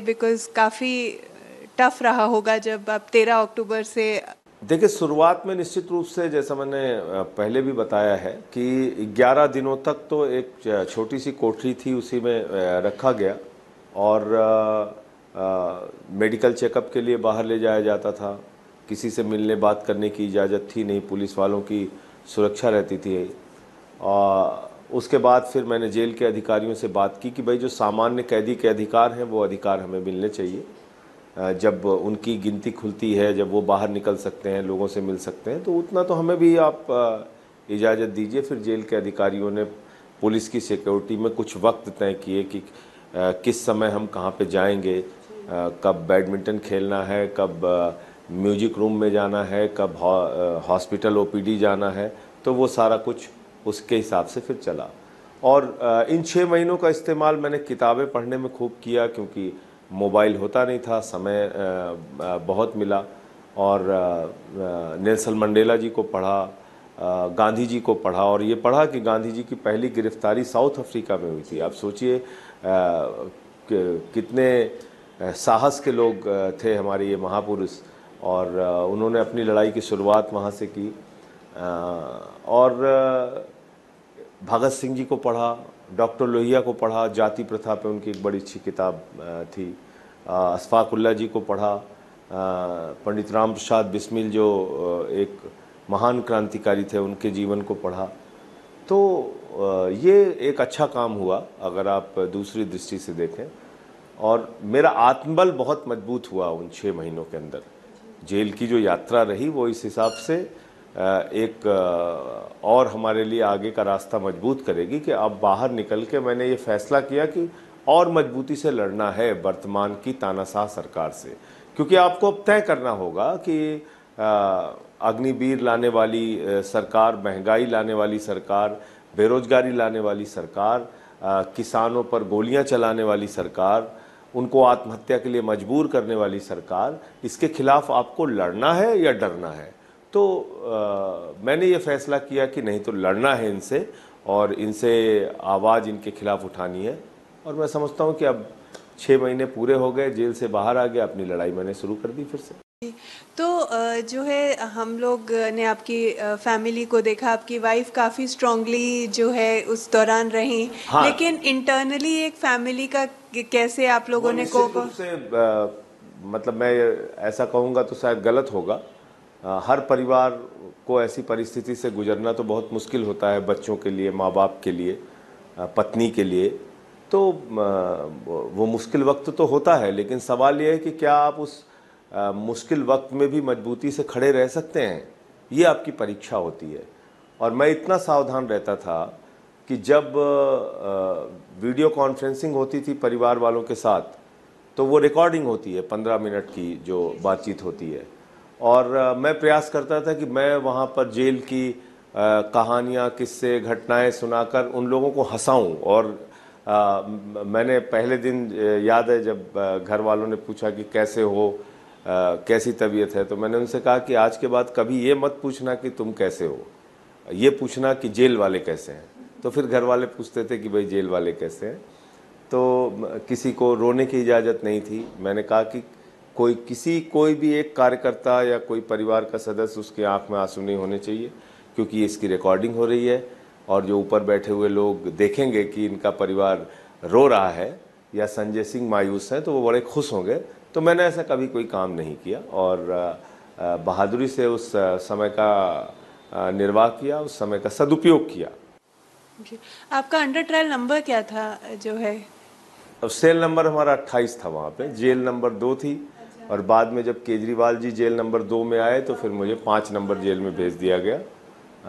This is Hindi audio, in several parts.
बिकॉज काफ़ी टफ रहा होगा जब आप तेरह अक्टूबर से देखिए शुरुआत में निश्चित रूप से जैसा मैंने पहले भी बताया है कि 11 दिनों तक तो एक छोटी सी कोठरी थी उसी में रखा गया और आ, आ, मेडिकल चेकअप के लिए बाहर ले जाया जाता था किसी से मिलने बात करने की इजाज़त थी नहीं पुलिस वालों की सुरक्षा रहती थी आ, उसके बाद फिर मैंने जेल के अधिकारियों से बात की कि भाई जो सामान्य कैदी के अधिकार हैं वो अधिकार हमें मिलने चाहिए जब उनकी गिनती खुलती है जब वो बाहर निकल सकते हैं लोगों से मिल सकते हैं तो उतना तो हमें भी आप इजाज़त दीजिए फिर जेल के अधिकारियों ने पुलिस की सिक्योरिटी में कुछ वक्त तय किए कि किस समय हम कहाँ पे जाएंगे कब बैडमिंटन खेलना है कब म्यूजिक रूम में जाना है कब हॉस्पिटल ओपीडी जाना है तो वो सारा कुछ उसके हिसाब से फिर चला और इन छः महीनों का इस्तेमाल मैंने किताबें पढ़ने में खूब किया क्योंकि मोबाइल होता नहीं था समय बहुत मिला और नेल्सन मंडेला जी को पढ़ा गांधी जी को पढ़ा और ये पढ़ा कि गांधी जी की पहली गिरफ्तारी साउथ अफ्रीका में हुई थी आप सोचिए कितने साहस के लोग थे हमारे ये महापुरुष और उन्होंने अपनी लड़ाई की शुरुआत वहाँ से की और भगत सिंह जी को पढ़ा डॉक्टर लोहिया को पढ़ा जाति प्रथा पे उनकी एक बड़ी अच्छी किताब थी अशफाकुल्ला जी को पढ़ा पंडित राम प्रसाद बिस्मिल जो एक महान क्रांतिकारी थे उनके जीवन को पढ़ा तो ये एक अच्छा काम हुआ अगर आप दूसरी दृष्टि से देखें और मेरा आत्मबल बहुत मजबूत हुआ उन छः महीनों के अंदर जेल की जो यात्रा रही वो इस हिसाब से एक और हमारे लिए आगे का रास्ता मजबूत करेगी कि अब बाहर निकल के मैंने ये फैसला किया कि और मजबूती से लड़ना है वर्तमान की तानाशाह सरकार से क्योंकि आपको अब तय करना होगा कि अग्निवीर लाने वाली सरकार महंगाई लाने वाली सरकार बेरोजगारी लाने वाली सरकार किसानों पर गोलियां चलाने वाली सरकार उनको आत्महत्या के लिए मजबूर करने वाली सरकार इसके खिलाफ आपको लड़ना है या डरना है तो आ, मैंने ये फैसला किया कि नहीं तो लड़ना है इनसे और इनसे आवाज़ इनके खिलाफ़ उठानी है और मैं समझता हूँ कि अब छः महीने पूरे हो गए जेल से बाहर आ गया अपनी लड़ाई मैंने शुरू कर दी फिर से तो जो है हम लोग ने आपकी फैमिली को देखा आपकी वाइफ काफ़ी स्ट्रांगली जो है उस दौरान रही हाँ। लेकिन इंटरनली एक फैमिली का कैसे आप लोगों ने कोप से आ, मतलब मैं ऐसा कहूँगा तो शायद गलत होगा हर परिवार को ऐसी परिस्थिति से गुजरना तो बहुत मुश्किल होता है बच्चों के लिए माँ बाप के लिए पत्नी के लिए तो वो मुश्किल वक्त तो होता है लेकिन सवाल ये है कि क्या आप उस मुश्किल वक्त में भी मजबूती से खड़े रह सकते हैं ये आपकी परीक्षा होती है और मैं इतना सावधान रहता था कि जब वीडियो कॉन्फ्रेंसिंग होती थी परिवार वालों के साथ तो वो रिकॉर्डिंग होती है पंद्रह मिनट की जो बातचीत होती है और मैं प्रयास करता था कि मैं वहाँ पर जेल की कहानियाँ किस्से घटनाएं सुनाकर उन लोगों को हंसाऊं और आ, मैंने पहले दिन याद है जब घर वालों ने पूछा कि कैसे हो आ, कैसी तबीयत है तो मैंने उनसे कहा कि आज के बाद कभी ये मत पूछना कि तुम कैसे हो ये पूछना कि जेल वाले कैसे हैं तो फिर घर वाले पूछते थे कि भाई जेल वाले कैसे हैं तो किसी को रोने की इजाज़त नहीं थी मैंने कहा कि कोई किसी कोई भी एक कार्यकर्ता या कोई परिवार का सदस्य उसके आंख में आंसू नहीं होने चाहिए क्योंकि इसकी रिकॉर्डिंग हो रही है और जो ऊपर बैठे हुए लोग देखेंगे कि इनका परिवार रो रहा है या संजय सिंह मायूस हैं तो वो बड़े खुश होंगे तो मैंने ऐसा कभी कोई काम नहीं किया और बहादुरी से उस समय का निर्वाह किया उस समय का सदुपयोग किया जी आपका अंडर ट्रायल नंबर क्या था जो है अब सेल नंबर हमारा 28 था वहाँ पे जेल नंबर दो थी और बाद में जब केजरीवाल जी जेल नंबर दो में आए तो फिर मुझे पाँच नंबर जेल में भेज दिया गया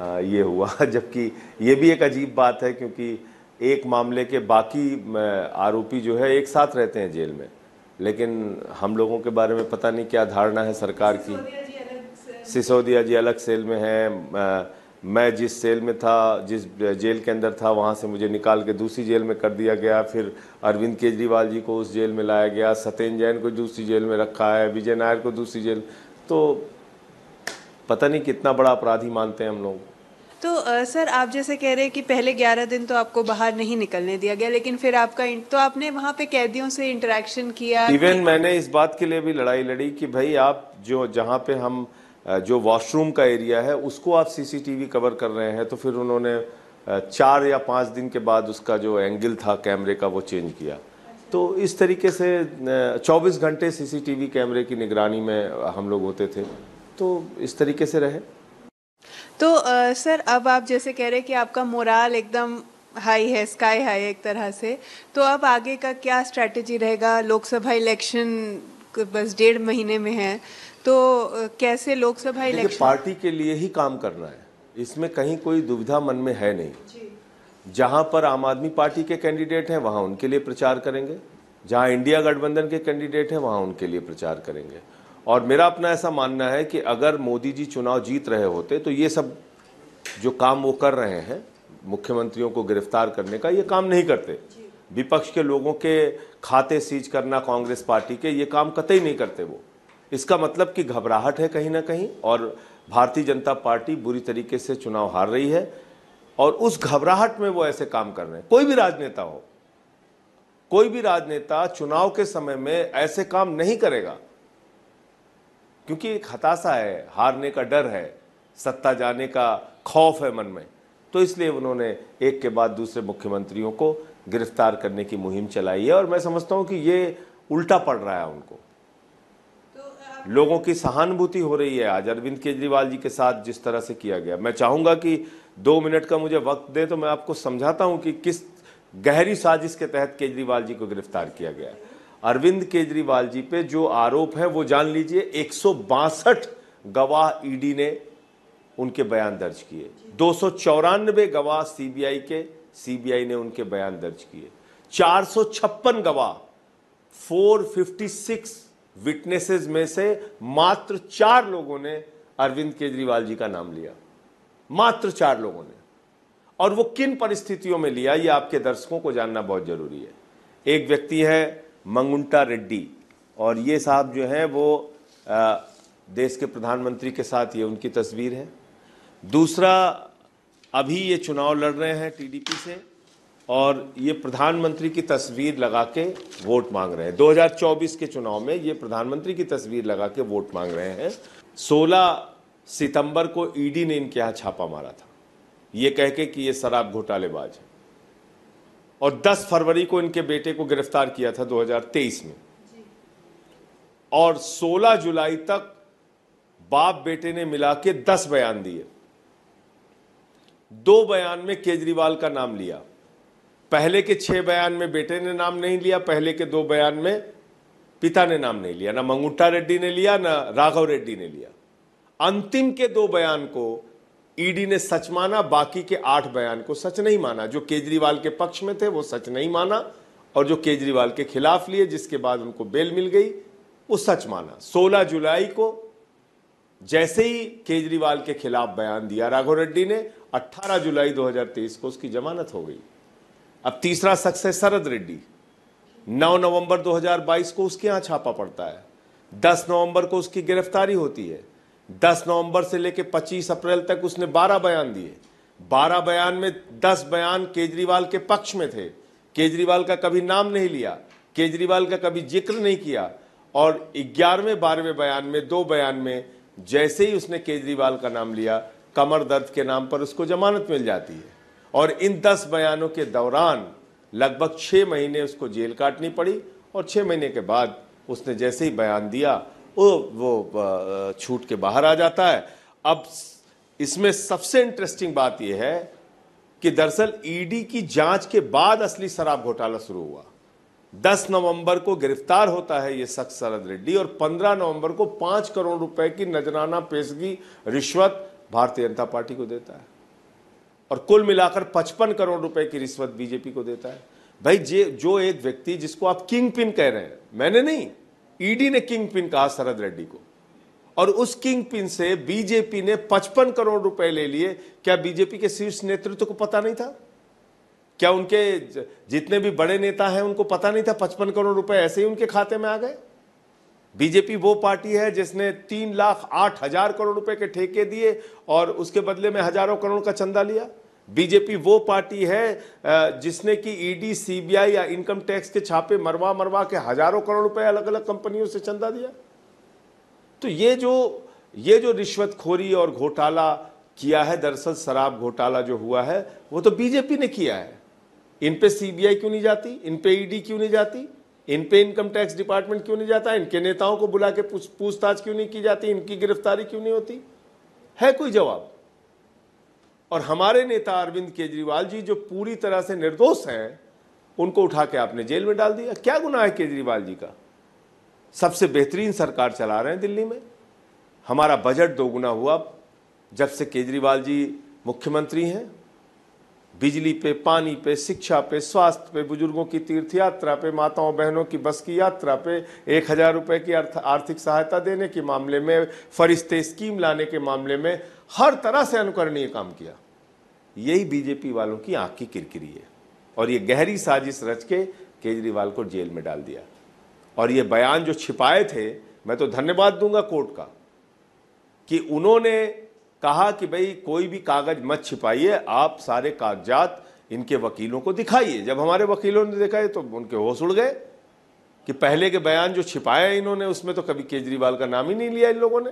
आ, ये हुआ जबकि ये भी एक अजीब बात है क्योंकि एक मामले के बाकी आरोपी जो है एक साथ रहते हैं जेल में लेकिन हम लोगों के बारे में पता नहीं क्या धारणा है सरकार की सिसोदिया जी अलग सेल में हैं मैं जिस सेल में था जिस जेल के अंदर था वहाँ से मुझे निकाल के दूसरी जेल में कर दिया गया फिर अरविंद केजरीवाल जी को उस जेल में लाया गया सत्येंद्र जैन को दूसरी जेल में रखा है विजय नायर को दूसरी जेल तो पता नहीं कितना बड़ा अपराधी मानते हैं हम लोग तो आ, सर आप जैसे कह रहे हैं कि पहले 11 दिन तो आपको बाहर नहीं निकलने दिया गया लेकिन फिर आपका तो आपने वहाँ पे कैदियों से इंटरेक्शन किया इवन मैंने इस बात के लिए भी लड़ाई लड़ी कि भाई आप जो जहाँ पे हम जो वॉशरूम का एरिया है उसको आप सीसीटीवी कवर कर रहे हैं तो फिर उन्होंने चार या पाँच दिन के बाद उसका जो एंगल था कैमरे का वो चेंज किया तो इस तरीके से 24 घंटे सीसीटीवी कैमरे की निगरानी में हम लोग होते थे तो इस तरीके से रहे तो आ, सर अब आप जैसे कह रहे कि आपका मोराल एकदम हाई है स्काई हाई एक तरह से तो अब आगे का क्या स्ट्रैटेजी रहेगा लोकसभा इलेक्शन बस डेढ़ महीने में है तो कैसे लोकसभा इलेक्शन पार्टी के लिए ही काम करना है इसमें कहीं कोई दुविधा मन में है नहीं जहां पर आम आदमी पार्टी के कैंडिडेट हैं वहां उनके लिए प्रचार करेंगे जहां इंडिया गठबंधन के कैंडिडेट हैं वहां उनके लिए प्रचार करेंगे और मेरा अपना ऐसा मानना है कि अगर मोदी जी चुनाव जीत रहे होते तो ये सब जो काम वो कर रहे हैं मुख्यमंत्रियों को गिरफ्तार करने का ये काम नहीं करते विपक्ष के लोगों के खाते सीज करना कांग्रेस पार्टी के ये काम कतई नहीं करते वो इसका मतलब कि घबराहट है कहीं ना कहीं और भारतीय जनता पार्टी बुरी तरीके से चुनाव हार रही है और उस घबराहट में वो ऐसे काम कर रहे हैं कोई भी राजनेता हो कोई भी राजनेता चुनाव के समय में ऐसे काम नहीं करेगा क्योंकि एक हताशा है हारने का डर है सत्ता जाने का खौफ है मन में तो इसलिए उन्होंने एक के बाद दूसरे मुख्यमंत्रियों को गिरफ्तार करने की मुहिम चलाई है और मैं समझता हूं कि ये उल्टा पड़ रहा है उनको लोगों की सहानुभूति हो रही है आज अरविंद केजरीवाल जी के साथ जिस तरह से किया गया मैं चाहूंगा कि दो मिनट का मुझे वक्त दे तो मैं आपको समझाता हूं कि किस गहरी साजिश के तहत केजरीवाल जी को गिरफ्तार किया गया अरविंद केजरीवाल जी पे जो आरोप है वो जान लीजिए एक गवाह ईडी ने उनके बयान दर्ज किए दो गवाह सीबीआई के सीबीआई ने उनके बयान दर्ज किए चार गवाह 456 विटनेसेस में से मात्र चार लोगों ने अरविंद केजरीवाल जी का नाम लिया मात्र चार लोगों ने और वो किन परिस्थितियों में लिया ये आपके दर्शकों को जानना बहुत जरूरी है एक व्यक्ति है मंगुंटा रेड्डी और ये साहब जो हैं वो आ, देश के प्रधानमंत्री के साथ ये उनकी तस्वीर है दूसरा अभी ये चुनाव लड़ रहे हैं टीडीपी से और ये प्रधानमंत्री की तस्वीर लगा के वोट मांग रहे हैं 2024 के चुनाव में ये प्रधानमंत्री की तस्वीर लगा के वोट मांग रहे हैं 16 सितंबर को ईडी ने इनके यहां छापा मारा था ये कह के कि ये शराब घोटालेबाज है और 10 फरवरी को इनके बेटे को गिरफ्तार किया था 2023 में और 16 जुलाई तक बाप बेटे ने मिला के दस बयान दिए दो बयान में केजरीवाल का नाम लिया पहले के छह बयान में बेटे ने नाम नहीं लिया पहले के दो बयान में पिता ने नाम नहीं लिया ना मंगुट्टा रेड्डी ने लिया ना राघव रेड्डी ने लिया अंतिम के दो बयान को ईडी e ने सच माना बाकी के आठ बयान को सच नहीं माना जो केजरीवाल के पक्ष में थे वो सच नहीं माना और जो केजरीवाल के खिलाफ लिए जिसके बाद उनको बेल मिल गई वो सच माना 16 जुलाई को जैसे ही केजरीवाल के खिलाफ बयान दिया राघव रेड्डी ने 18 जुलाई 2023 को उसकी जमानत हो गई अब तीसरा शख्स है शरद रेड्डी 9 नवंबर 2022 को उसके यहाँ छापा पड़ता है 10 नवंबर को उसकी गिरफ्तारी होती है 10 नवंबर से लेकर 25 अप्रैल तक उसने 12 बयान दिए 12 बयान में 10 बयान केजरीवाल के पक्ष में थे केजरीवाल का कभी नाम नहीं लिया केजरीवाल का कभी जिक्र नहीं किया और ग्यारहवें बारहवें बयान में दो बयान में जैसे ही उसने केजरीवाल का नाम लिया कमर दर्द के नाम पर उसको जमानत मिल जाती है और इन दस बयानों के दौरान लगभग छः महीने उसको जेल काटनी पड़ी और छः महीने के बाद उसने जैसे ही बयान दिया वो वो छूट के बाहर आ जाता है अब इसमें सबसे इंटरेस्टिंग बात यह है कि दरअसल ईडी e की जांच के बाद असली शराब घोटाला शुरू हुआ 10 नवंबर को गिरफ्तार होता है ये शख्स शरद रेड्डी और 15 नवंबर को 5 करोड़ रुपए की नजराना पेशगी रिश्वत भारतीय जनता पार्टी को देता है और कुल मिलाकर 55 करोड़ रुपए की रिश्वत बीजेपी को देता है भाई जे जो एक व्यक्ति जिसको आप किंग पिन कह रहे हैं मैंने नहीं ईडी ने किंग पिन कहा शरद रेड्डी को और उस किंग पिन से बीजेपी ने 55 करोड़ रुपए ले लिए क्या बीजेपी के शीर्ष नेतृत्व को पता नहीं था क्या उनके जितने भी बड़े नेता हैं उनको पता नहीं था पचपन करोड़ रुपए ऐसे ही उनके खाते में आ गए बीजेपी वो पार्टी है जिसने तीन लाख आठ हजार करोड़ रुपए के ठेके दिए और उसके बदले में हजारों करोड़ का चंदा लिया बीजेपी वो पार्टी है जिसने कि ईडी सीबीआई या इनकम टैक्स के छापे मरवा मरवा के हजारों करोड़ रुपए अलग अलग कंपनियों से चंदा दिया तो ये जो ये जो रिश्वतखोरी और घोटाला किया है दरअसल शराब घोटाला जो हुआ है वो तो बीजेपी ने किया है इन पे सीबीआई क्यों नहीं जाती इन पे ईडी क्यों नहीं जाती इन पे इनकम टैक्स डिपार्टमेंट क्यों नहीं जाता इनके नेताओं को बुला के पूछताछ क्यों नहीं की जाती इनकी गिरफ्तारी क्यों नहीं होती है कोई जवाब और हमारे नेता अरविंद केजरीवाल जी जो पूरी तरह से निर्दोष हैं उनको उठा के आपने जेल में डाल दिया क्या गुनाह है केजरीवाल जी का सबसे बेहतरीन सरकार चला रहे हैं दिल्ली में हमारा बजट दोगुना हुआ जब से केजरीवाल जी मुख्यमंत्री हैं बिजली पे पानी पे शिक्षा पे स्वास्थ्य पे बुजुर्गों की तीर्थ यात्रा पे माताओं बहनों की बस की यात्रा पे एक हज़ार रुपये की आर्थिक सहायता देने के मामले में फरिश्ते स्कीम लाने के मामले में हर तरह से अनुकरणीय काम किया यही बीजेपी वालों की आंख की किरकिरी है और ये गहरी साजिश रच के केजरीवाल को जेल में डाल दिया और ये बयान जो छिपाए थे मैं तो धन्यवाद दूंगा कोर्ट का कि उन्होंने कहा कि भाई कोई भी कागज मत छिपाइए आप सारे कागजात इनके वकीलों को दिखाइए जब हमारे वकीलों ने दिखाए तो उनके होश उड़ गए कि पहले के बयान जो छिपाए इन्होंने उसमें तो कभी केजरीवाल का नाम ही नहीं लिया इन लोगों ने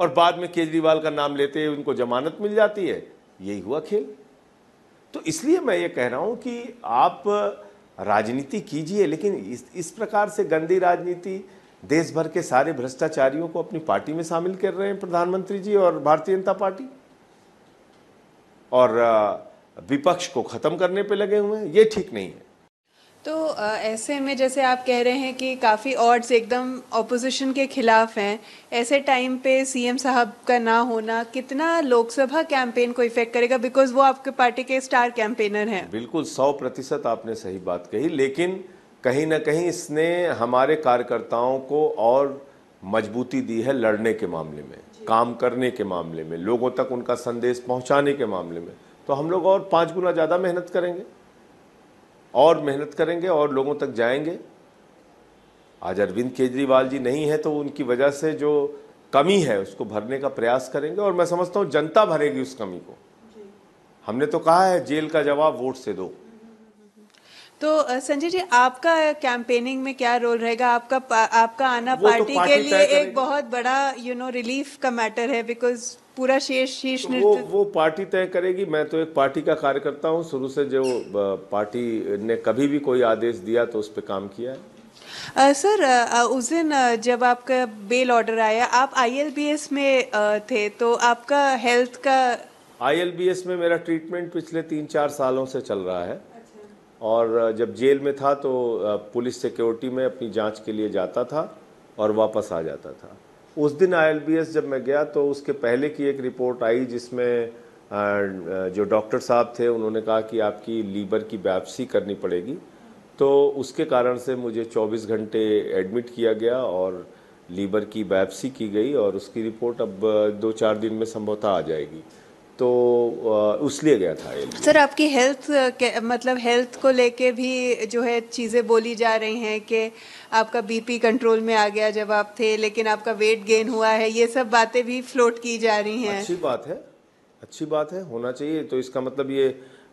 और बाद में केजरीवाल का नाम लेते उनको जमानत मिल जाती है यही हुआ खेल तो इसलिए मैं ये कह रहा हूँ कि आप राजनीति कीजिए लेकिन इस इस प्रकार से गंदी राजनीति देश भर के सारे भ्रष्टाचारियों को अपनी पार्टी में शामिल कर रहे हैं प्रधानमंत्री जी और भारतीय जनता पार्टी और विपक्ष को ख़त्म करने पे लगे हुए हैं ये ठीक नहीं है तो ऐसे में जैसे आप कह रहे हैं कि काफ़ी ऑड्स एकदम ऑपोजिशन के खिलाफ हैं ऐसे टाइम पे सीएम साहब का ना होना कितना लोकसभा कैंपेन को इफेक्ट करेगा बिकॉज वो आपके पार्टी के स्टार कैंपेनर हैं बिल्कुल सौ प्रतिशत आपने सही बात कही लेकिन कहीं ना कहीं इसने हमारे कार्यकर्ताओं को और मजबूती दी है लड़ने के मामले में काम करने के मामले में लोगों तक उनका संदेश पहुंचाने के मामले में तो हम लोग और पाँच गुना ज़्यादा मेहनत करेंगे और मेहनत करेंगे और लोगों तक जाएंगे आज अरविंद केजरीवाल जी नहीं है तो उनकी वजह से जो कमी है उसको भरने का प्रयास करेंगे और मैं समझता हूँ जनता भरेगी उस कमी को हमने तो कहा है जेल का जवाब वोट से दो तो संजय जी आपका कैंपेनिंग में क्या रोल रहेगा आपका आपका आना पार्टी, तो पार्टी के लिए एक बहुत बड़ा यू नो रिलीफ का मैटर है बिकॉज पूरा शेष शीर्ष तो वो वो पार्टी तय करेगी मैं तो एक पार्टी का कार्यकर्ता हूँ शुरू से जो पार्टी ने कभी भी कोई आदेश दिया तो उस पर काम किया है सर सर uh, उस दिन जब आपका बेल ऑर्डर आया आप आईएलबीएस में थे तो आपका हेल्थ का आईएलबीएस में मेरा ट्रीटमेंट पिछले तीन चार सालों से चल रहा है और जब जेल में था तो पुलिस सिक्योरिटी में अपनी जांच के लिए जाता था और वापस आ जाता था उस दिन आईएलबीएस जब मैं गया तो उसके पहले की एक रिपोर्ट आई जिसमें जो डॉक्टर साहब थे उन्होंने कहा कि आपकी लीवर की वापसी करनी पड़ेगी तो उसके कारण से मुझे 24 घंटे एडमिट किया गया और लीवर की वापसी की गई और उसकी रिपोर्ट अब दो चार दिन में संभवतः आ जाएगी तो उस लिए गया था सर आपकी हेल्थ मतलब हेल्थ को लेके भी जो है चीज़ें बोली जा रही हैं कि आपका बीपी कंट्रोल में आ गया जब आप थे लेकिन आपका वेट गेन हुआ है ये सब बातें भी फ्लोट की जा रही हैं अच्छी बात है अच्छी बात है होना चाहिए तो इसका मतलब ये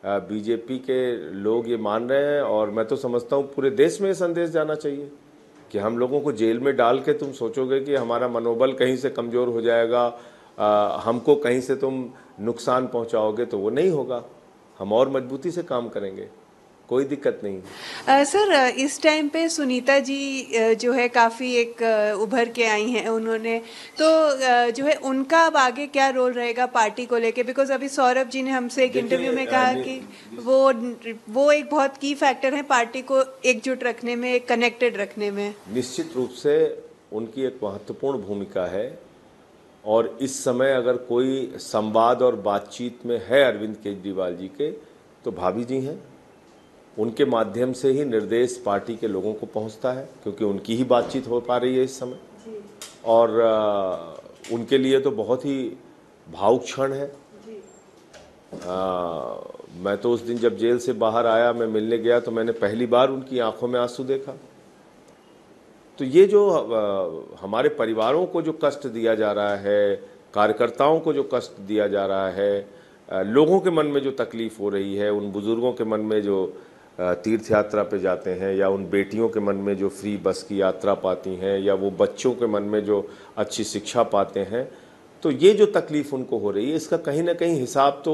बीजेपी के लोग ये मान रहे हैं और मैं तो समझता हूँ पूरे देश में संदेश जाना चाहिए कि हम लोगों को जेल में डाल के तुम सोचोगे कि हमारा मनोबल कहीं से कमज़ोर हो जाएगा आ, हमको कहीं से तुम नुकसान पहुंचाओगे तो वो नहीं होगा हम और मजबूती से काम करेंगे कोई दिक्कत नहीं आ, सर इस टाइम पे सुनीता जी जो है काफ़ी एक उभर के आई हैं उन्होंने तो जो है उनका अब आगे क्या रोल रहेगा पार्टी को लेके बिकॉज अभी सौरभ जी ने हमसे एक इंटरव्यू में कहा कि वो वो एक बहुत की फैक्टर है पार्टी को एकजुट रखने में एक कनेक्टेड रखने में निश्चित रूप से उनकी एक महत्वपूर्ण भूमिका है और इस समय अगर कोई संवाद और बातचीत में है अरविंद केजरीवाल जी के तो भाभी जी हैं उनके माध्यम से ही निर्देश पार्टी के लोगों को पहुंचता है क्योंकि उनकी ही बातचीत हो पा रही है इस समय और उनके लिए तो बहुत ही भावुक क्षण है आ, मैं तो उस दिन जब जेल से बाहर आया मैं मिलने गया तो मैंने पहली बार उनकी आंखों में आंसू देखा तो ये जो हमारे परिवारों को जो कष्ट दिया जा रहा है कार्यकर्ताओं को जो कष्ट दिया जा रहा है लोगों के मन में जो तकलीफ़ हो रही है उन बुज़ुर्गों के मन में जो तीर्थ यात्रा पे जाते हैं या उन बेटियों के मन में जो फ्री बस की यात्रा पाती हैं या वो बच्चों के मन में जो अच्छी शिक्षा पाते हैं तो ये जो तकलीफ़ उनको हो रही है इसका कहीं ना कहीं हिसाब तो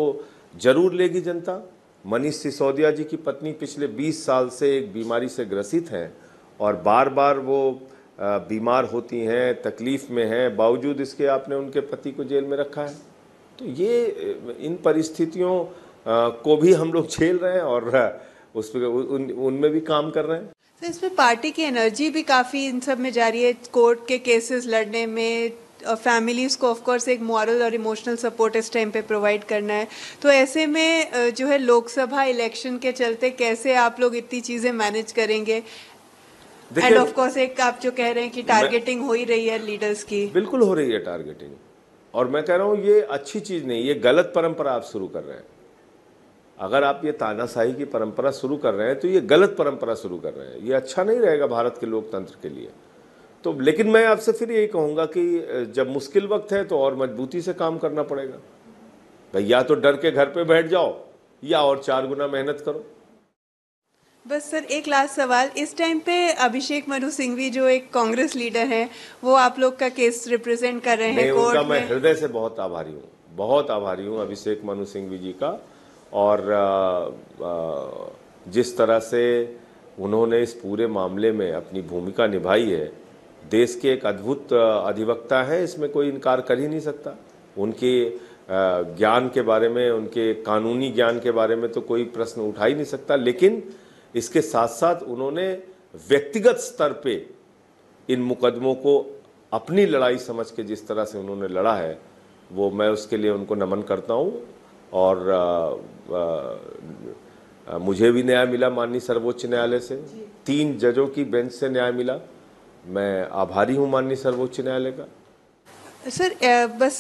ज़रूर लेगी जनता मनीष सिसोदिया जी की पत्नी पिछले 20 साल से एक बीमारी से ग्रसित हैं और बार बार वो बीमार होती हैं तकलीफ़ में हैं बावजूद इसके आपने उनके पति को जेल में रखा है तो ये इन परिस्थितियों को भी हम लोग झेल रहे हैं और उस पर उन उनमें भी काम कर रहे हैं तो इसमें पार्टी की एनर्जी भी काफ़ी इन सब में जा रही है कोर्ट के केसेस लड़ने में और फैमिलीज़ को ऑफकोर्स एक मॉरल और इमोशनल सपोर्ट इस टाइम पे प्रोवाइड करना है तो ऐसे में जो है लोकसभा इलेक्शन के चलते कैसे आप लोग इतनी चीज़ें मैनेज करेंगे एंड ऑफ कोर्स एक आप जो कह रहे हैं कि टारगेटिंग हो ही रही है लीडर्स की बिल्कुल हो रही है टारगेटिंग और मैं कह रहा हूं ये अच्छी चीज़ नहीं ये गलत परंपरा आप शुरू कर रहे हैं अगर आप ये तानाशाही की परंपरा शुरू कर रहे हैं तो ये गलत परंपरा शुरू कर रहे हैं ये अच्छा नहीं रहेगा भारत के लोकतंत्र के लिए तो लेकिन मैं आपसे फिर यही कहूँगा कि जब मुश्किल वक्त है तो और मजबूती से काम करना पड़ेगा भाई या तो डर के घर पे बैठ जाओ या और चार गुना मेहनत करो बस सर एक लास्ट सवाल इस टाइम पे अभिषेक मनु सिंघवी जो एक कांग्रेस लीडर हैं वो आप लोग का केस रिप्रेजेंट कर रहे हैं कोर्ट में मैं हृदय से बहुत आभारी हूँ बहुत आभारी हूँ अभिषेक मनु सिंघवी जी का और जिस तरह से उन्होंने इस पूरे मामले में अपनी भूमिका निभाई है देश के एक अद्भुत अधिवक्ता है इसमें कोई इनकार कर ही नहीं सकता उनके ज्ञान के बारे में उनके कानूनी ज्ञान के बारे में तो कोई प्रश्न उठा ही नहीं सकता लेकिन इसके साथ साथ उन्होंने व्यक्तिगत स्तर पे इन मुकदमों को अपनी लड़ाई समझ के जिस तरह से उन्होंने लड़ा है वो मैं उसके लिए उनको नमन करता हूँ और आ, आ, आ, मुझे भी न्याय मिला माननीय सर्वोच्च न्यायालय से तीन जजों की बेंच से न्याय मिला मैं आभारी हूँ माननीय सर्वोच्च न्यायालय का सर बस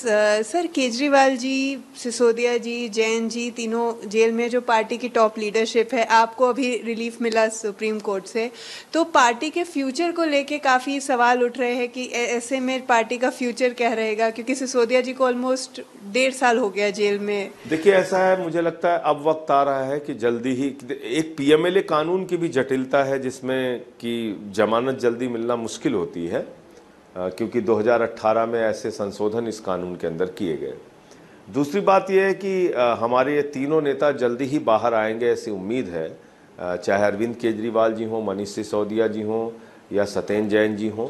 सर केजरीवाल जी सिसोदिया जी जैन जी तीनों जेल में जो पार्टी की टॉप लीडरशिप है आपको अभी रिलीफ मिला सुप्रीम कोर्ट से तो पार्टी के फ्यूचर को लेके काफ़ी सवाल उठ रहे हैं कि ऐसे में पार्टी का फ्यूचर क्या रहेगा क्योंकि सिसोदिया जी को ऑलमोस्ट डेढ़ साल हो गया जेल में देखिए ऐसा है मुझे लगता है अब वक्त आ रहा है कि जल्दी ही एक पी कानून की भी जटिलता है जिसमें कि जमानत जल्दी मिलना मुश्किल होती है क्योंकि 2018 में ऐसे संशोधन इस कानून के अंदर किए गए दूसरी बात यह है कि हमारे ये तीनों नेता जल्दी ही बाहर आएंगे ऐसी उम्मीद है चाहे अरविंद केजरीवाल जी हों मनीष सिसोदिया जी हों या सत्येंद्र जैन जी हों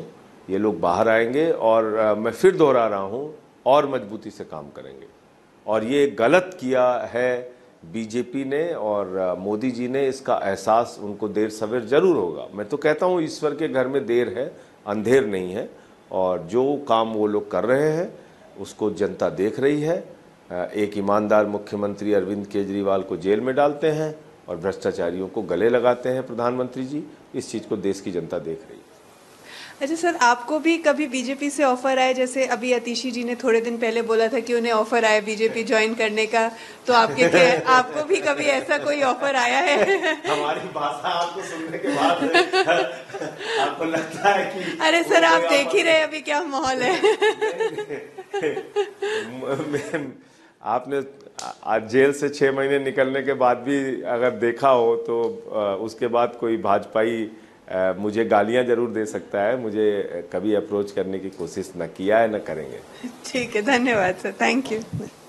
ये लोग बाहर आएंगे और मैं फिर दोहरा रहा हूँ और मजबूती से काम करेंगे और ये गलत किया है बीजेपी ने और मोदी जी ने इसका एहसास उनको देर सवेर जरूर होगा मैं तो कहता हूँ ईश्वर के घर में देर है अंधेर नहीं है और जो काम वो लोग कर रहे हैं उसको जनता देख रही है एक ईमानदार मुख्यमंत्री अरविंद केजरीवाल को जेल में डालते हैं और भ्रष्टाचारियों को गले लगाते हैं प्रधानमंत्री जी इस चीज़ को देश की जनता देख रही है अच्छा सर आपको भी कभी बीजेपी से ऑफर आए जैसे अभी अतीशी जी ने थोड़े दिन पहले बोला था कि उन्हें ऑफर आया बीजेपी ज्वाइन करने का तो आपके के, आपको भी कभी ऐसा कोई ऑफर आया है हमारी भाषा आपको सुनने के बाद आपको लगता है कि अरे सर आप देख ही रहे अभी क्या माहौल है आपने आज जेल से छह महीने निकलने के बाद भी अगर देखा हो तो उसके बाद कोई भाजपाई मुझे गालियां जरूर दे सकता है मुझे कभी अप्रोच करने की कोशिश न किया है न करेंगे ठीक है धन्यवाद सर थैंक यू